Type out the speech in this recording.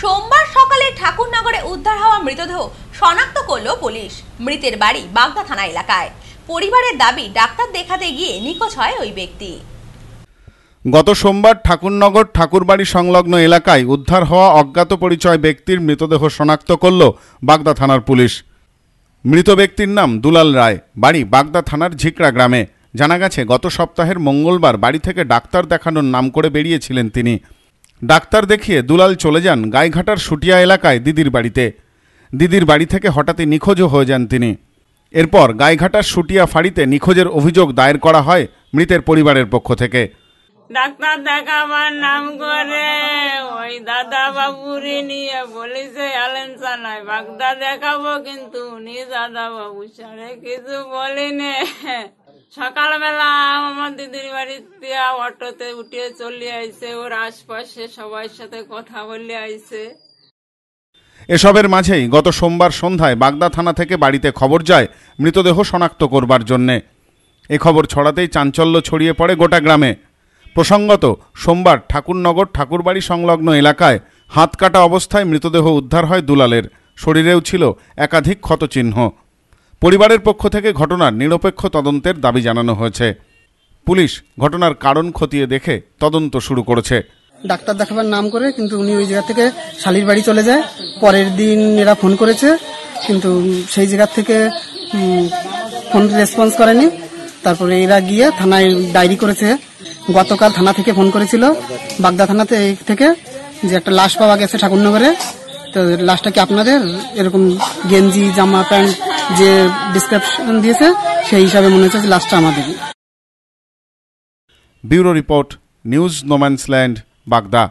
সোমবার সকালে ঠাকুরনগরে উদ্ধার হওয়া মৃতদেহ শনাক্ত করল পুলিশ মৃতের বাড়ি বাগদা থানা এলাকায় পরিবারের দাবি ডাক্তার দেখাতে গিয়ে নিখোঁজ হয় ওই ব্যক্তি গত সোমবার ঠাকুরনগর ঠাকুরবাড়ি সংলগ্ন এলাকায় উদ্ধার হওয়া অজ্ঞাত পরিচয় ব্যক্তির মৃতদেহ শনাক্ত করল বাগদা থানার পুলিশ মৃত ব্যক্তির নাম দুলাল রায় বাড়ি বাগদা থানার ঝিকড়া গ্রামে জানা গেছে গত সপ্তাহের মঙ্গলবার বাড়ি থেকে ডাক্তার দেখানোর নাম করে বেরিয়েছিলেন তিনি ডাক্তার দেখিয়ে দুলাল চলে যান গাইঘাটার সুটিয়া এলাকায় দিদির বাড়িতে দিদির বাড়ি থেকে হঠাৎই নিখোঁজও হয়ে যান তিনি এরপর গাইঘাটার সুটিয়া ফাঁড়িতে নিখোঁজের অভিযোগ দায়ের করা হয় মৃতের পরিবারের পক্ষ থেকে ডাক্তার দেখাবার নাম করে ওই দাদা বাবুরি নিয়ে বলিছে আলেন চালায় বাগদা দেখাবো কিন্তু উনি দাদা বাবু সারে কিছু বলিনি সকালবেলা আমার দিদির বাড়িতে অটোতে চলে ওর আশপাশে সবার সাথে কথা বলে আইসে এসবের মাঝেই গত সোমবার সন্ধ্যায় বাগদা থানা থেকে বাড়িতে খবর যায় মৃতদেহ শনাক্ত করবার জন্যে এ খবর ছড়াতেই চাঞ্চল্য ছড়িয়ে পড়ে গোটা গ্রামে প্রসঙ্গত সোমবার ঠাকুরনগর ঠাকুরবাড়ি সংলগ্ন এলাকায় হাত কাটা অবস্থায় মৃতদেহ উদ্ধার হয় দুলালের শরীরেও ছিল একাধিক ক্ষতচিহ্ন পরিবারের পক্ষ থেকে ঘটনার নিরপেক্ষ তদন্তের দাবি জানানো হয়েছে পুলিশ ঘটনার কারণ খতিয়ে দেখে তদন্ত শুরু করেছে ডাক্তার দেখাবার নাম করে কিন্তু উনি ওই জায়গা থেকে শালির বাড়ি চলে যায় পরের দিন এরা ফোন করেছে কিন্তু সেই জায়গা থেকে ফোন রেসপন্স করেনি তারপরে এরা গিয়ে থানায় ডায়েরি করেছে গতকাল থানা থেকে ফোন করেছিল বাগদা থানা থেকে যে একটা লাশ পাওয়া গেছে ঠাকুরনগরে তো লাশটা কি আপনাদের এরকম গেঞ্জি জামা প্যান্ট যে ডিসক্রিপশন দিয়েছে সেই হিসাবে মনে হচ্ছে লাস্টটা আমাদের ব্যুরো রিপোর্ট নিউজ নোম্যান্সল্যান্ড বাগদা